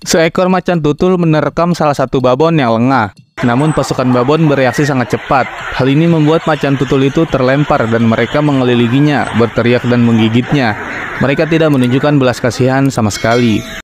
Seekor macan tutul menerkam salah satu babon yang lengah. Namun pasukan babon bereaksi sangat cepat. Hal ini membuat macan tutul itu terlempar dan mereka mengelilinginya, berteriak dan menggigitnya. Mereka tidak menunjukkan belas kasihan sama sekali.